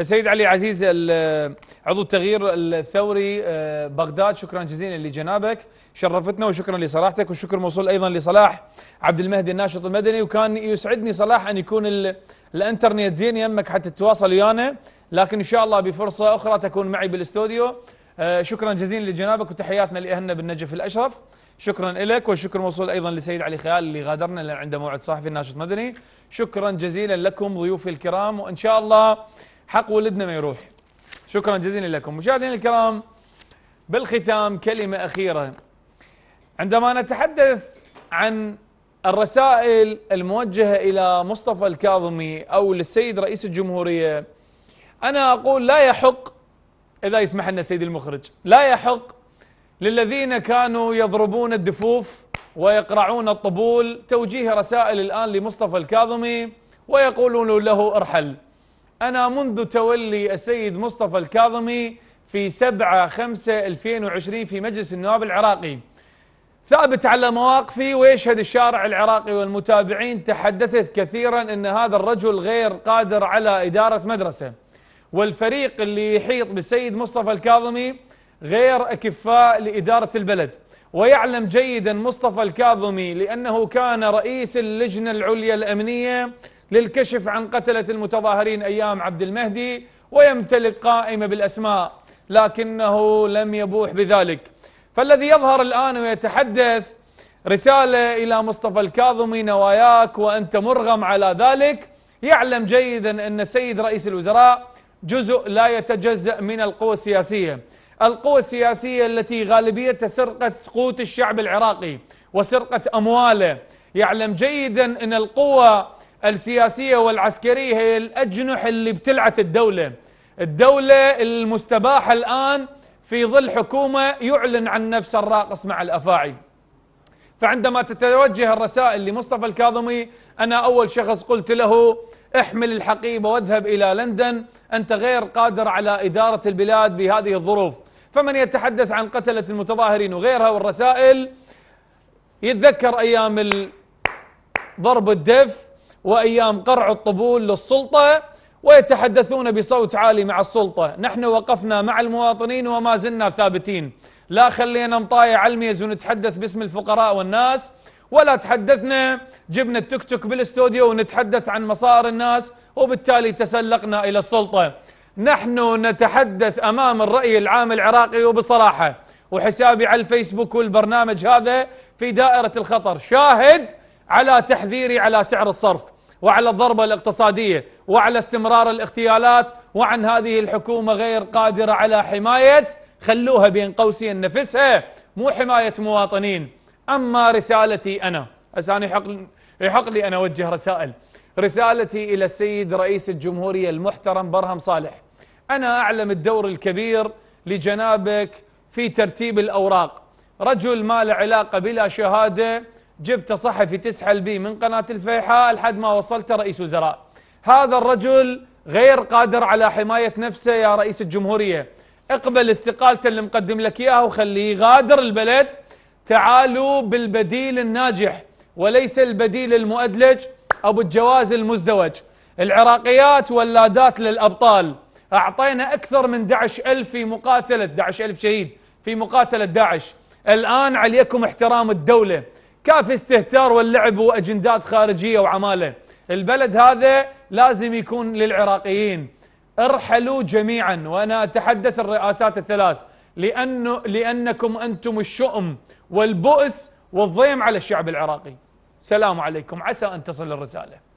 السيد علي عزيز عضو التغيير الثوري آه، بغداد شكرا جزيلا لجنابك شرفتنا وشكرا لصراحتك والشكر موصول ايضا لصلاح عبد المهدي الناشط المدني وكان يسعدني صلاح ان يكون الانترنت زين يمك حتى تتواصل ويانا لكن ان شاء الله بفرصه اخرى تكون معي بالاستوديو آه، شكرا جزيلا لجنابك وتحياتنا لاهلنا بالنجف الاشرف شكرا لك والشكر موصول ايضا لسيد علي خيال اللي غادرنا عنده موعد صحفي الناشط المدني شكرا جزيلا لكم ضيوفي الكرام وان شاء الله حق ولدنا ما يروح شكرا جزيلا لكم مشاهدينا الكرام بالختام كلمة أخيرة عندما نتحدث عن الرسائل الموجهة إلى مصطفى الكاظمي أو للسيد رئيس الجمهورية أنا أقول لا يحق إذا يسمح لنا سيد المخرج لا يحق للذين كانوا يضربون الدفوف ويقرعون الطبول توجيه رسائل الآن لمصطفى الكاظمي ويقولون له ارحل أنا منذ تولي السيد مصطفى الكاظمي في 7 5 2020 في مجلس النواب العراقي ثابت على مواقفي ويشهد الشارع العراقي والمتابعين تحدثت كثيرا أن هذا الرجل غير قادر على إدارة مدرسة والفريق اللي يحيط بالسيد مصطفى الكاظمي غير أكفاء لإدارة البلد ويعلم جيدا مصطفى الكاظمي لأنه كان رئيس اللجنة العليا الأمنية للكشف عن قتلة المتظاهرين أيام عبد المهدي ويمتلك قائمة بالأسماء لكنه لم يبوح بذلك فالذي يظهر الآن ويتحدث رسالة إلى مصطفى الكاظمي نواياك وأنت مرغم على ذلك يعلم جيدا أن السيد رئيس الوزراء جزء لا يتجزأ من القوى السياسية القوى السياسية التي غالبيتها سرقة سقوط الشعب العراقي وسرقة أمواله يعلم جيدا أن القوى السياسية والعسكرية هي الأجنحة اللي بتلعت الدولة الدولة المستباحة الآن في ظل حكومة يعلن عن نفسه الراقص مع الأفاعي فعندما تتوجه الرسائل لمصطفى الكاظمي أنا أول شخص قلت له احمل الحقيبة واذهب إلى لندن أنت غير قادر على إدارة البلاد بهذه الظروف فمن يتحدث عن قتلة المتظاهرين وغيرها والرسائل يتذكر أيام ضرب الدف وأيام قرع الطبول للسلطة ويتحدثون بصوت عالي مع السلطة نحن وقفنا مع المواطنين وما زلنا ثابتين لا خلينا مطايع على الميز ونتحدث باسم الفقراء والناس ولا تحدثنا جبنا التيك توك بالاستوديو ونتحدث عن مصائر الناس وبالتالي تسلقنا إلى السلطة نحن نتحدث أمام الرأي العام العراقي وبصراحة وحسابي على الفيسبوك والبرنامج هذا في دائرة الخطر شاهد على تحذيري على سعر الصرف وعلى الضربة الاقتصادية وعلى استمرار الاغتيالات وعن هذه الحكومة غير قادرة على حماية خلوها بين قوسين نفسها مو حماية مواطنين أما رسالتي أنا هسه يحق, يحق لي أنا أوجه رسائل رسالتي إلى السيد رئيس الجمهورية المحترم برهم صالح أنا أعلم الدور الكبير لجنابك في ترتيب الأوراق رجل ما له علاقة بلا شهادة جبته صحفي تسحل بي من قناة الفيحاء لحد ما وصلته رئيس وزراء هذا الرجل غير قادر على حماية نفسه يا رئيس الجمهورية اقبل استقالته اللي مقدم لك إياها وخليه يغادر البلد تعالوا بالبديل الناجح وليس البديل المؤدلج أبو الجواز المزدوج العراقيات ولادات للأبطال أعطينا أكثر من دعش ألف في مقاتلة دعش ألف شهيد في مقاتلة داعش الآن عليكم احترام الدولة كافي استهتار واللعب واجندات خارجيه وعماله البلد هذا لازم يكون للعراقيين ارحلوا جميعا وانا اتحدث الرئاسات الثلاث لانه لانكم انتم الشؤم والبؤس والضيم على الشعب العراقي سلام عليكم عسى ان تصل الرساله